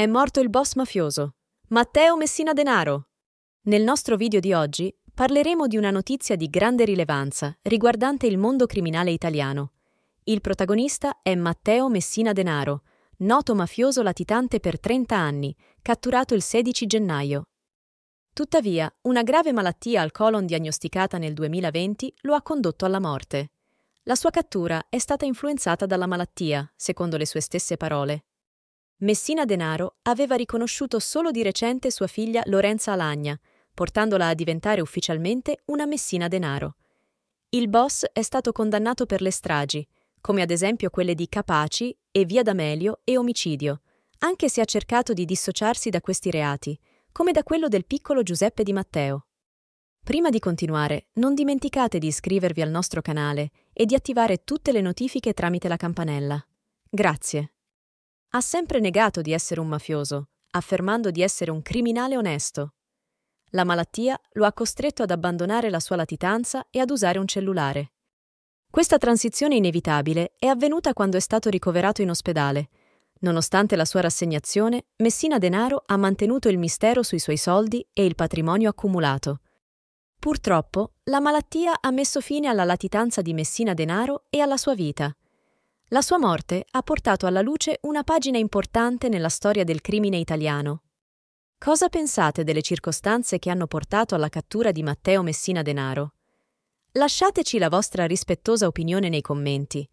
È morto il boss mafioso, Matteo Messina Denaro. Nel nostro video di oggi parleremo di una notizia di grande rilevanza riguardante il mondo criminale italiano. Il protagonista è Matteo Messina Denaro, noto mafioso latitante per 30 anni, catturato il 16 gennaio. Tuttavia, una grave malattia al colon diagnosticata nel 2020 lo ha condotto alla morte. La sua cattura è stata influenzata dalla malattia, secondo le sue stesse parole, Messina Denaro aveva riconosciuto solo di recente sua figlia Lorenza Alagna, portandola a diventare ufficialmente una Messina Denaro. Il boss è stato condannato per le stragi, come ad esempio quelle di Capaci e Via D'Amelio e omicidio, anche se ha cercato di dissociarsi da questi reati, come da quello del piccolo Giuseppe Di Matteo. Prima di continuare, non dimenticate di iscrivervi al nostro canale e di attivare tutte le notifiche tramite la campanella. Grazie. Ha sempre negato di essere un mafioso, affermando di essere un criminale onesto. La malattia lo ha costretto ad abbandonare la sua latitanza e ad usare un cellulare. Questa transizione inevitabile è avvenuta quando è stato ricoverato in ospedale. Nonostante la sua rassegnazione, Messina Denaro ha mantenuto il mistero sui suoi soldi e il patrimonio accumulato. Purtroppo, la malattia ha messo fine alla latitanza di Messina Denaro e alla sua vita. La sua morte ha portato alla luce una pagina importante nella storia del crimine italiano. Cosa pensate delle circostanze che hanno portato alla cattura di Matteo Messina Denaro? Lasciateci la vostra rispettosa opinione nei commenti.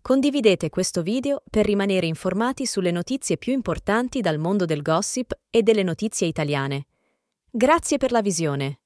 Condividete questo video per rimanere informati sulle notizie più importanti dal mondo del gossip e delle notizie italiane. Grazie per la visione.